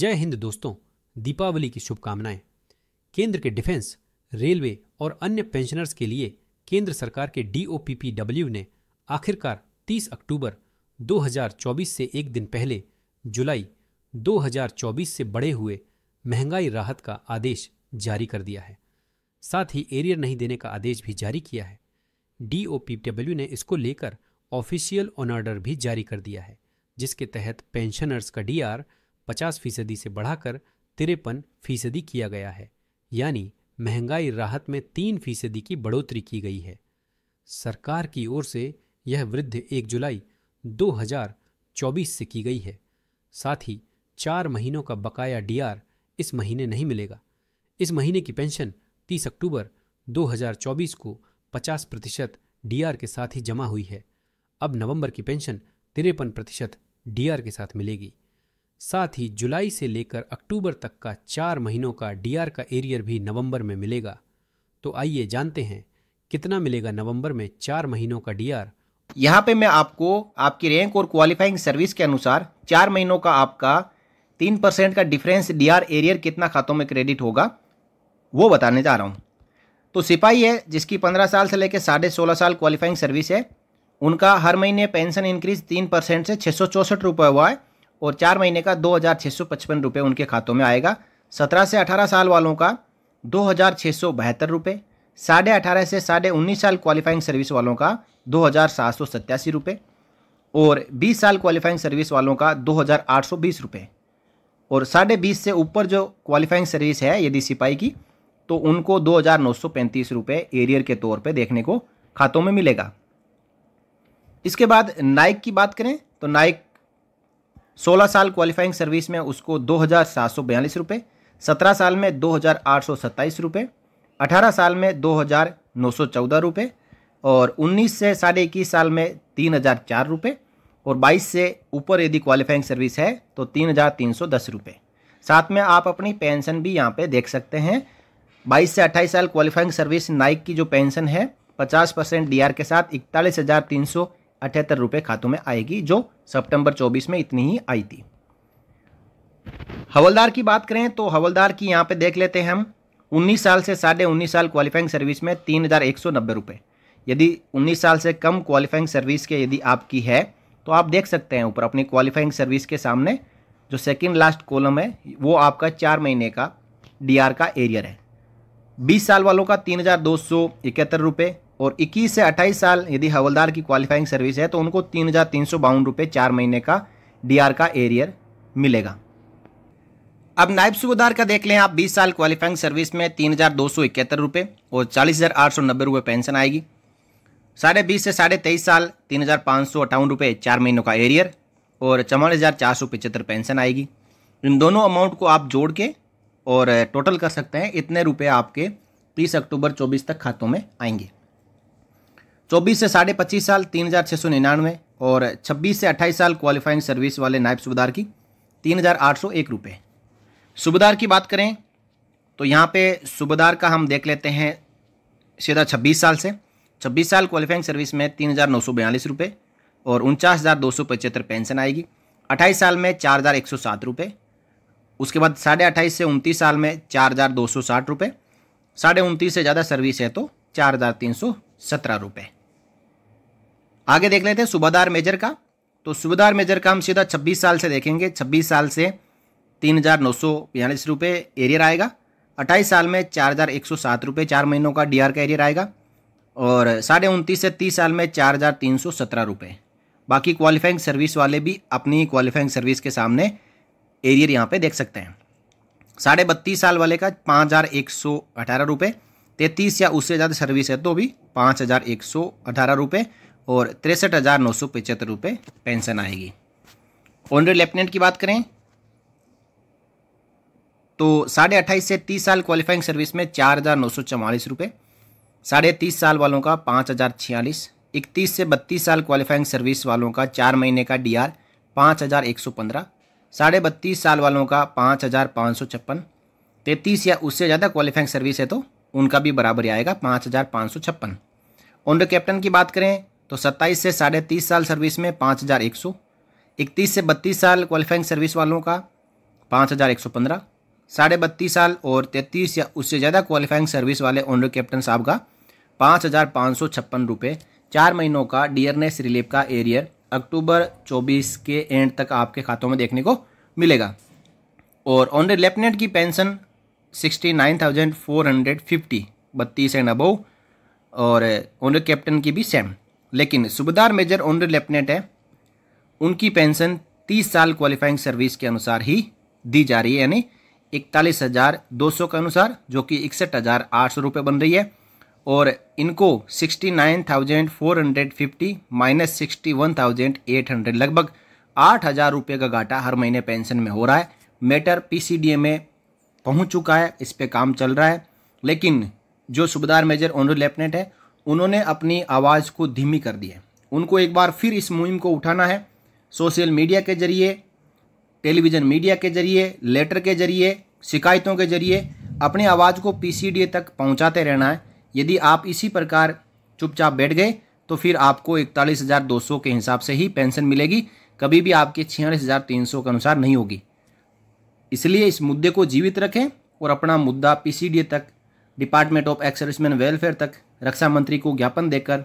जय हिंद दोस्तों दीपावली की शुभकामनाएं केंद्र के डिफेंस रेलवे और अन्य पेंशनर्स के लिए केंद्र सरकार के डीओपीपीडब्ल्यू ने आखिरकार 30 अक्टूबर 2024 से एक दिन पहले जुलाई 2024 से बढ़े हुए महंगाई राहत का आदेश जारी कर दिया है साथ ही एरियर नहीं देने का आदेश भी जारी किया है डब्ल्यू ने इसको लेकर ऑफिशियल ऑनऑर्डर भी जारी कर दिया है जिसके तहत पेंशनर्स का डीआर आर पचास फीसदी से बढ़ाकर तिरपन फीसदी किया गया है यानी महंगाई राहत में तीन फीसदी की बढ़ोतरी की गई है सरकार की ओर से यह वृद्धि एक जुलाई 2024 से की गई है साथ ही चार महीनों का बकाया डीआर इस महीने नहीं मिलेगा इस महीने की पेंशन 30 अक्टूबर 2024 को 50 प्रतिशत आर के साथ ही जमा हुई है अब नवंबर की पेंशन तिरपन प्रतिशत आर के साथ मिलेगी साथ ही जुलाई से लेकर अक्टूबर तक का चार महीनों का डीआर का एरियर भी नवंबर में मिलेगा तो आइए जानते हैं कितना मिलेगा नवंबर में चार महीनों का डीआर यहाँ पे मैं आपको आपकी रैंक और क्वालिफाइंग सर्विस के अनुसार चार महीनों का आपका तीन परसेंट का डिफरेंस डीआर एरियर कितना खातों में क्रेडिट होगा वो बताने जा रहा हूँ तो सिपाही है जिसकी पंद्रह साल से लेकर साढ़े सोलह साल क्वालिफाइंग सर्विस है उनका हर महीने पेंशन इंक्रीज तीन परसेंट से छः सौ चौंसठ रुपये हुआ है और चार महीने का दो हज़ार छः सौ पचपन रुपये उनके खातों में आएगा सत्रह से अठारह साल वालों का दो हज़ार छः सौ बहत्तर रुपये साढ़े अठारह से साढ़े उन्नीस साल क्वालिफाइंग सर्विस वालों का दो हज़ार सात सौ सत्तासी रुपये और बीस साल क्वालिफाइंग सर्विस वालों का दो हज़ार आठ सौ बीस रुपये और साढ़े बीस से ऊपर जो क्वालिफाइंग सर्विस है यदि सिपाही की तो उनको दो हज़ार नौ सौ पैंतीस रुपये एरियर के तौर पर देखने को खातों में मिलेगा इसके बाद नाइक की बात करें तो नाइक सोलह साल क्वालिफाइंग सर्विस में उसको दो हज़ार सात सौ बयालीस रुपये सत्रह साल में दो हज़ार आठ सौ सत्ताईस रुपये अठारह साल में दो हज़ार नौ सौ चौदह रुपये और उन्नीस से साढ़े इक्कीस साल में तीन हज़ार चार रुपये और बाईस से ऊपर यदि क्वालिफाइंग सर्विस है तो तीन हज़ार तीन सौ दस रुपये साथ में आप अपनी पेंशन भी यहाँ पे देख सकते हैं बाईस से अट्ठाईस साल क्वालिफाइंग सर्विस नाइक की जो पेंशन है पचास परसेंट डी के साथ इकतालीस हज़ार तीन सौ अठहत्तर रुपये खातों में आएगी जो सितंबर 24 में इतनी ही आई थी हवलदार की बात करें तो हवलदार की यहाँ पे देख लेते हैं हम 19 साल से साढ़े उन्नीस साल क्वालिफाइंग सर्विस में तीन हज़ार एक सौ नब्बे रुपये यदि 19 साल से कम क्वालिफाइंग सर्विस के यदि आपकी है तो आप देख सकते हैं ऊपर अपनी क्वालिफाइंग सर्विस के सामने जो सेकेंड लास्ट कॉलम है वो आपका चार महीने का डी का एरियर है बीस साल वालों का तीन हज़ार दो सौ इकहत्तर रुपये और 21 से 28 साल यदि हवलदार की क्वालिफाइंग सर्विस है तो उनको तीन हज़ार तीन सौ बावन रुपये चार महीने का डीआर का एरियर e मिलेगा अब नायब सूबेदार का देख लें आप 20 साल क्वालिफाइंग सर्विस में तीन हज़ार दो सौ इकहत्तर रुपये और चालीस हज़ार आठ सौ नब्बे रुपये पेंशन आएगी साढ़े बीस से साढ़े तेईस साल तीन हज़ार पाँच सौ अट्ठावन रुपये चार महीनों का एरियर e और चौवालीस हज़ार चार सौ पचहत्तर पेंशन आएगी इन दोनों अमाउंट को आप जोड़ के और टोटल कर सकते हैं इतने रुपये आपके तीस अक्टूबर चौबीस तक खातों में आएंगे चौबीस से साढ़े पच्चीस साल तीन हज़ार छः सौ निन्यानवे और छब्बीस से अट्ठाईस साल क्वालिफाइंग सर्विस वाले नायब सूबेदार की तीन हज़ार आठ सौ एक रुपये सूबेदार की बात करें तो यहाँ पे सूबेदार का हम देख लेते हैं सीधा छब्बीस साल से छब्बीस साल क्वालिफाइंग सर्विस में तीन हज़ार नौ सौ बयालीस रुपये और उनचास हज़ार दो सौ पचहत्तर पेंशन आएगी अट्ठाईस साल में चार हज़ार एक सौ सात रुपये उसके बाद साढ़े अट्ठाईस से उनतीस साल में चार हज़ार दो सौ साठ रुपये साढ़े उनतीस से ज़्यादा सर्विस है तो चार हज़ार तीन सौ सत्रह रुपये आगे देख लेते हैं सुबहदार मेजर का तो सुबहदार मेजर का हम सीधा छब्बीस साल से देखेंगे छब्बीस साल से तीन हज़ार नौ सौ बयालीस रुपये एरियर आएगा अट्ठाईस साल में चार हज़ार एक सौ सात रुपये चार महीनों का डी का एरियर आएगा और साढ़े उनतीस से तीस साल में चार हज़ार तीन सौ सत्रह रुपये बाकी क्वालिफाइंग सर्विस वाले भी अपनी क्वालिफाइंग सर्विस के सामने एरियर यहाँ पे देख सकते हैं साढ़े बत्तीस साल वाले का पाँच हज़ार एक सौ अठारह रुपये तैतीस या उससे ज़्यादा सर्विस है तो भी पाँच हज़ार एक सौ अठारह रुपये और तिरसठ हज़ार नौ सौ पचहत्तर रुपये पेंशन आएगी ऑनरी लेफ्टिनेंट की बात करें तो साढ़े अट्ठाईस से तीस साल क्वालिफाइंग सर्विस में चार हज़ार नौ सौ चवालीस रुपये साढ़े तीस साल वालों का पाँच हज़ार छियालीस इकतीस से बत्तीस साल क्वालिफाइंग सर्विस वालों का चार महीने का डी आर पाँच हज़ार एक सौ पंद्रह साढ़े बत्तीस साल वालों का पाँच हज़ार पाँच सौ छप्पन तैंतीस या उससे ज़्यादा क्वालिफाइंग सर्विस है तो उनका भी बराबर आएगा पाँच हज़ार पाँच सौ छप्पन ऑनर कैप्टन की बात करें तो 27 से साढ़े तीस साल सर्विस में पाँच हज़ार एक सौ इकतीस से बत्तीस साल क्वालिफाइंग सर्विस वालों का पाँच हज़ार एक सौ पंद्रह साढ़े बत्तीस साल और तैंतीस या उससे ज़्यादा क्वालिफाइंग सर्विस वाले ऑनर कैप्टन साहब का पाँच हज़ार पाँच सौ छप्पन रुपये चार महीनों का डियरनेस रिलीफ का एरियर अक्टूबर चौबीस के एंड तक आपके खातों में देखने को मिलेगा और ऑनर लेफ्टिनेंट की pension sixty nine thousand four hundred fifty बत्तीस एंड अबव और ऑनर कैप्टन की भी सेम लेकिन सुबेदार मेजर ऑनर लेफ्टिनेंट है उनकी पेंशन तीस साल क्वालिफाइंग सर्विस के अनुसार ही दी जा रही है यानी इकतालीस हज़ार दो सौ के अनुसार जो कि इकसठ हज़ार आठ सौ रुपये बन रही है और इनको sixty nine thousand four hundred fifty minus sixty one thousand eight hundred लगभग आठ हज़ार रुपये का घाटा हर महीने पेंशन में हो रहा है मैटर पीसीडीए में पहुंच चुका है इस पर काम चल रहा है लेकिन जो सुबेदार मेजर ऑनर लेफ्टिनेंट है उन्होंने अपनी आवाज़ को धीमी कर दी है उनको एक बार फिर इस मुहिम को उठाना है सोशल मीडिया के जरिए टेलीविज़न मीडिया के जरिए लेटर के जरिए शिकायतों के जरिए अपनी आवाज़ को पीसीडीए तक पहुंचाते रहना है यदि आप इसी प्रकार चुपचाप बैठ गए तो फिर आपको इकतालीस हज़ार दो सौ के हिसाब से ही पेंशन मिलेगी कभी भी आपके छियालीस हज़ार तीन सौ के अनुसार नहीं होगी इसलिए इस मुद्दे को जीवित रखें और अपना मुद्दा पीसीडीए तक डिपार्टमेंट ऑफ एक्स वेलफेयर तक रक्षा मंत्री को ज्ञापन देकर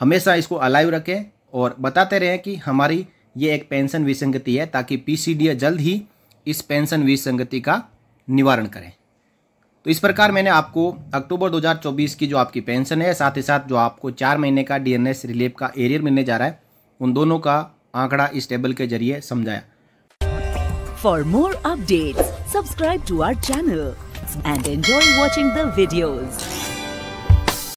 हमेशा इसको अलाइव रखें और बताते रहें कि हमारी ये एक पेंशन विसंगति है ताकि पीसीडीए जल्द ही इस पेंशन विसंगति का निवारण करें तो इस प्रकार मैंने आपको अक्टूबर 2024 की जो आपकी पेंशन है साथ ही साथ जो आपको चार महीने का डीएनएस रिलीफ का एरियर मिलने जा रहा है उन दोनों का आंकड़ा इस टेबल के जरिए समझाया for more update subscribe to our channel and enjoy watching videos